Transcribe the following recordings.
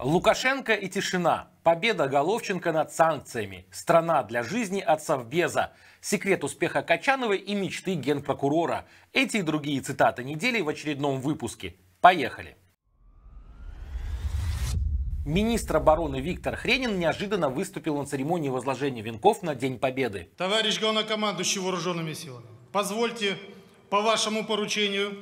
Лукашенко и тишина. Победа Головченко над санкциями. Страна для жизни от Совбеза. Секрет успеха Качановой и мечты генпрокурора. Эти и другие цитаты недели в очередном выпуске. Поехали. Министр обороны Виктор Хренин неожиданно выступил на церемонии возложения венков на День Победы. Товарищ главнокомандующий вооруженными силами, позвольте по вашему поручению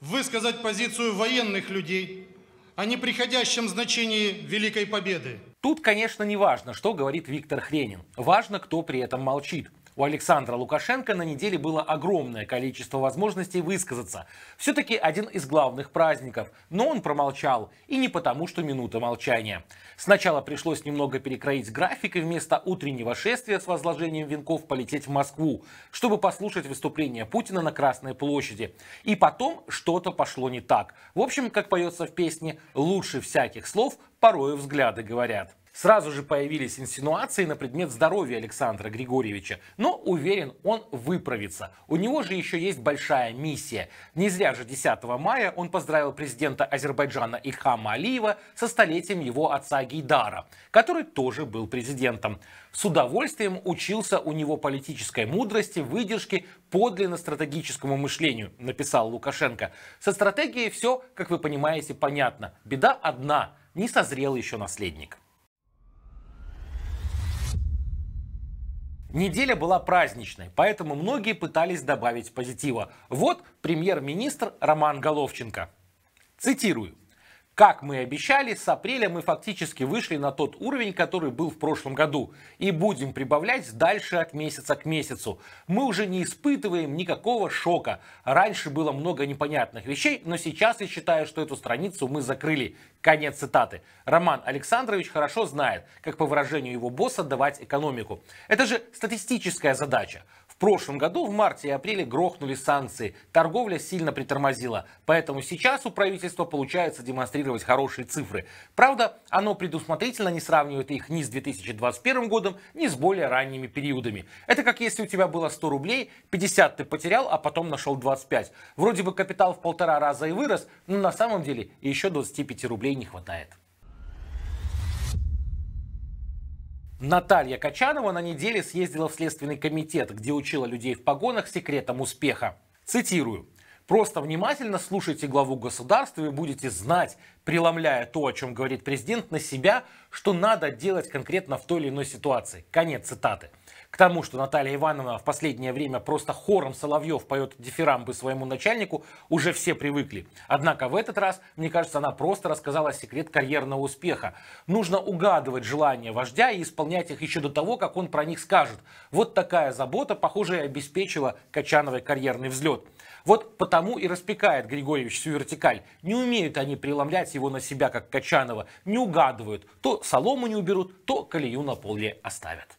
высказать позицию военных людей, о неприходящем значении Великой Победы. Тут, конечно, не важно, что говорит Виктор Хренин. Важно, кто при этом молчит. У Александра Лукашенко на неделе было огромное количество возможностей высказаться. Все-таки один из главных праздников, но он промолчал, и не потому, что минута молчания. Сначала пришлось немного перекроить график и вместо утреннего шествия с возложением венков полететь в Москву, чтобы послушать выступление Путина на Красной площади. И потом что-то пошло не так. В общем, как поется в песне, лучше всяких слов порою взгляды говорят. Сразу же появились инсинуации на предмет здоровья Александра Григорьевича, но уверен, он выправится. У него же еще есть большая миссия. Не зря же 10 мая он поздравил президента Азербайджана Ильхама Алиева со столетием его отца Гейдара, который тоже был президентом. С удовольствием учился у него политической мудрости, выдержки, подлинно стратегическому мышлению, написал Лукашенко. Со стратегией все, как вы понимаете, понятно. Беда одна – не созрел еще наследник. Неделя была праздничной, поэтому многие пытались добавить позитива. Вот премьер-министр Роман Головченко. Цитирую. Как мы и обещали, с апреля мы фактически вышли на тот уровень, который был в прошлом году. И будем прибавлять дальше от месяца к месяцу. Мы уже не испытываем никакого шока. Раньше было много непонятных вещей, но сейчас я считаю, что эту страницу мы закрыли. Конец цитаты. Роман Александрович хорошо знает, как по выражению его босса давать экономику. Это же статистическая задача. В прошлом году в марте и апреле грохнули санкции, торговля сильно притормозила, поэтому сейчас у правительства получается демонстрировать хорошие цифры. Правда, оно предусмотрительно не сравнивает их ни с 2021 годом, ни с более ранними периодами. Это как если у тебя было 100 рублей, 50 ты потерял, а потом нашел 25. Вроде бы капитал в полтора раза и вырос, но на самом деле еще 25 рублей не хватает. Наталья Качанова на неделе съездила в Следственный комитет, где учила людей в погонах секретам успеха. Цитирую. Просто внимательно слушайте главу государства и будете знать, преломляя то, о чем говорит президент, на себя, что надо делать конкретно в той или иной ситуации. Конец цитаты к тому, что Наталья Ивановна в последнее время просто хором Соловьев поет дифирамбы своему начальнику, уже все привыкли. Однако в этот раз, мне кажется, она просто рассказала секрет карьерного успеха. Нужно угадывать желания вождя и исполнять их еще до того, как он про них скажет. Вот такая забота, похоже, и обеспечила Качановой карьерный взлет. Вот потому и распекает Григорьевич всю вертикаль. Не умеют они преломлять его на себя, как Качанова. Не угадывают. То солому не уберут, то колею на поле оставят.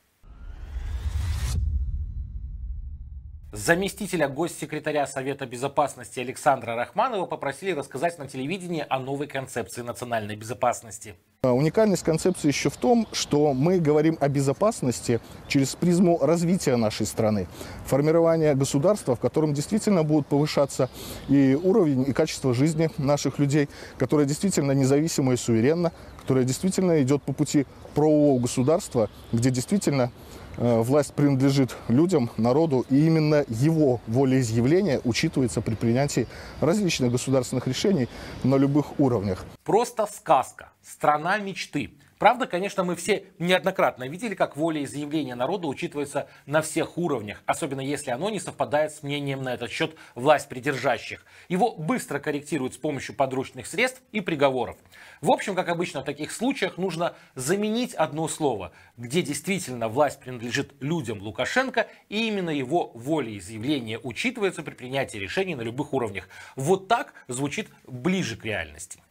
Заместителя госсекретаря Совета Безопасности Александра Рахманова попросили рассказать на телевидении о новой концепции национальной безопасности. А уникальность концепции еще в том, что мы говорим о безопасности через призму развития нашей страны, формирования государства, в котором действительно будут повышаться и уровень, и качество жизни наших людей, которое действительно независимо и суверенно, которое действительно идет по пути правового государства, где действительно Э, власть принадлежит людям, народу, и именно его волеизъявление учитывается при принятии различных государственных решений на любых уровнях. Просто сказка, страна мечты. Правда, конечно, мы все неоднократно видели, как воля и заявление народа учитываются на всех уровнях, особенно если оно не совпадает с мнением на этот счет власть придержащих. Его быстро корректируют с помощью подручных средств и приговоров. В общем, как обычно в таких случаях, нужно заменить одно слово, где действительно власть принадлежит людям Лукашенко, и именно его воля и заявление учитываются при принятии решений на любых уровнях. Вот так звучит ближе к реальности.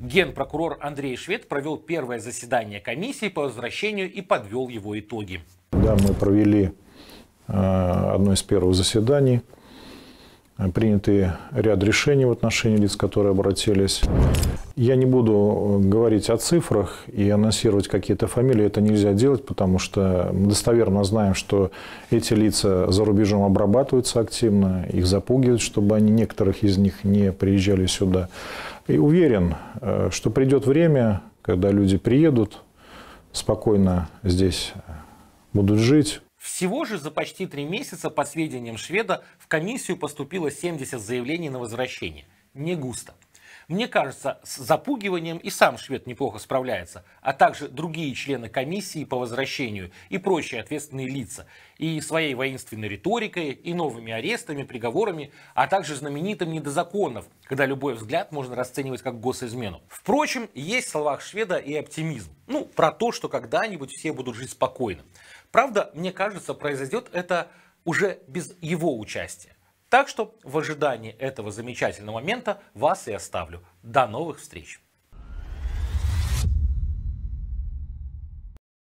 Генпрокурор Андрей Швед провел первое заседание комиссии по возвращению и подвел его итоги. Да, мы провели э, одно из первых заседаний приняты ряд решений в отношении лиц, которые обратились. Я не буду э, говорить о цифрах и анонсировать какие-то фамилии. Это нельзя делать, потому что мы достоверно знаем, что эти лица за рубежом обрабатываются активно, их запугивают, чтобы они, некоторых из них не приезжали сюда. И уверен, э, что придет время, когда люди приедут, спокойно здесь э, будут жить, всего же за почти три месяца, по сведениям шведа, в комиссию поступило 70 заявлений на возвращение. Не густо. Мне кажется, с запугиванием и сам швед неплохо справляется, а также другие члены комиссии по возвращению и прочие ответственные лица, и своей воинственной риторикой, и новыми арестами, приговорами, а также знаменитым недозаконов, когда любой взгляд можно расценивать как госизмену. Впрочем, есть в словах шведа и оптимизм. Ну, про то, что когда-нибудь все будут жить спокойно. Правда, мне кажется, произойдет это уже без его участия. Так что в ожидании этого замечательного момента вас и оставлю. До новых встреч!